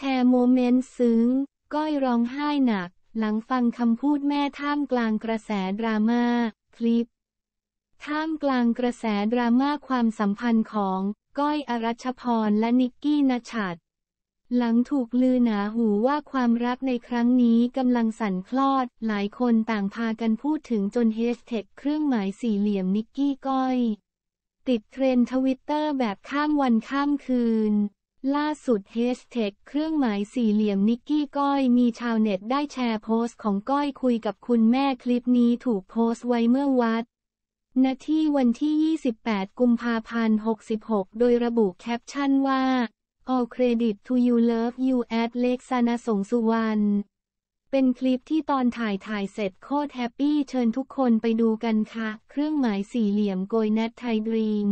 แชร์โมเมนต์ซึ้ง ก้อยร้องไห้หนัก หลังฟังคำพูดแม่ท่ามกลางกระแสดราม่าคลิป ท่ามกลางกระแสดราม่าความสัมพันธ์ของ ก้อยอรัชพรและนิกกี้นชัดหลังถูกลือหนาหูว่าความรักในครั้งนี้กำลังสั่นคลอด หลายคนต่างพากันพูดถึงจนเฮชเทคเครื่องหมายสี่เหลี่ยมนิกกี้ก้อย ติดเทรนทวิตเตอร์แบบข้ามวันข้ามคืนล่าสุดเฮสเทคเครื่องหมายสี่เหลี่ยมนิกกี้ก้อย มีชาวเน็ตได้แชร์โพสต์ของก้อยคุยกับคุณแม่คลิปนี้ถูกโพสต์ไว้เมื่อวัดาที่วันที่ 28 กุมภาพันธ์66 โดยระบุแคปชั่นว่า All credit to you love you at เล็กซานาสงสุวรรณเป็นคลิปที่ตอนถ่ายถ่ายเสร็จโคตรแฮปปี้เชิญทุกคนไปดูกันค่ะ เครื่องหมายสี่เหลี่ยมโกยนัทไทยดรีม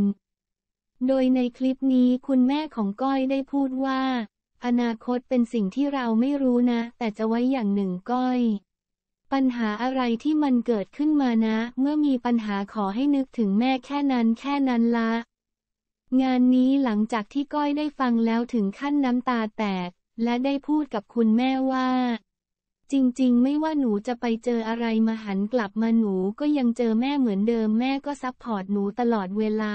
โดยในคลิปนี้คุณแม่ของก้อยได้พูดว่า อนาคตเป็นสิ่งที่เราไม่รู้นะ แต่จะไว้อย่างหนึ่งก้อย ปัญหาอะไรที่มันเกิดขึ้นมานะ เมื่อมีปัญหาขอให้นึกถึงแม่แค่นั้นแค่นั้นละ งานนี้หลังจากที่ก้อยได้ฟังแล้วถึงขั้นน้ำตาแตก และได้พูดกับคุณแม่ว่า จริง ๆ ไม่ว่าหนูจะไปเจออะไร มาหันกลับมาหนูก็ยังเจอแม่เหมือนเดิมแม่ก็ซัพพอร์ตหนูตลอดเวลา